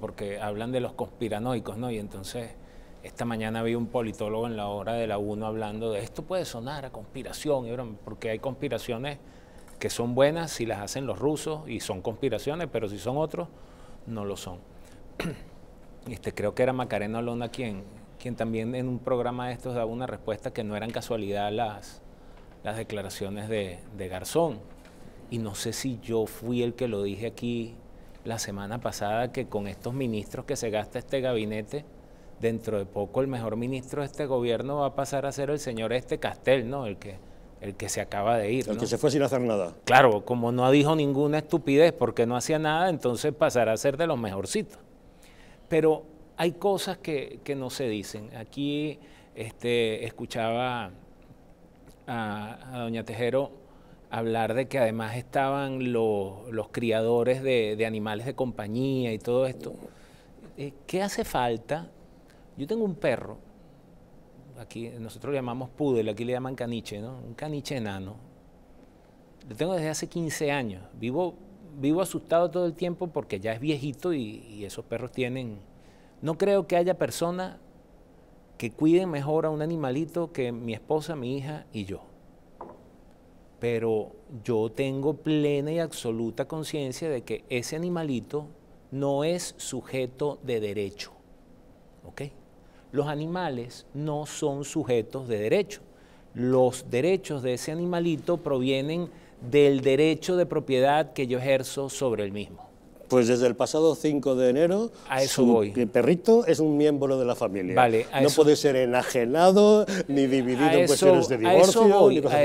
porque hablan de los conspiranoicos, ¿no? Y entonces esta mañana vi un politólogo en la hora de la 1 hablando de esto puede sonar a conspiración, porque hay conspiraciones que son buenas si las hacen los rusos y son conspiraciones, pero si son otros, no lo son. Este, creo que era Macarena Olona quien, también en un programa de estos daba una respuesta que no eran casualidad las, las declaraciones de, de Garzón. Y no sé si yo fui el que lo dije aquí la semana pasada que con estos ministros que se gasta este gabinete, dentro de poco el mejor ministro de este gobierno va a pasar a ser el señor este Castel, ¿no? El que, el que se acaba de ir. El que se fue sin hacer nada. Claro, como no dijo ninguna estupidez porque no hacía nada, entonces pasará a ser de los mejorcitos. Pero hay cosas que, no se dicen. Aquí este, escuchaba a doña Tejero hablar de que además estaban los, criadores de, animales de compañía y todo esto. Eh, ¿Qué hace falta? Yo tengo un perro, aquí nosotros lo llamamos pudel, aquí le llaman caniche, ¿no? Un caniche enano. Lo tengo desde hace 15 años. Vivo, vivo asustado todo el tiempo porque ya es viejito y esos perros tienen... No creo que haya persona que cuide mejor a un animalito que mi esposa, mi hija y yo pero yo tengo plena y absoluta conciencia de que ese animalito no es sujeto de derecho. ¿ok? Los animales no son sujetos de derecho. Los derechos de ese animalito provienen del derecho de propiedad que yo ejerzo sobre el mismo. Pues desde el pasado 5 de enero, a su perrito es un miembro de la familia. Vale, no eso, puede ser enajenado, ni dividido en cuestiones de divorcio.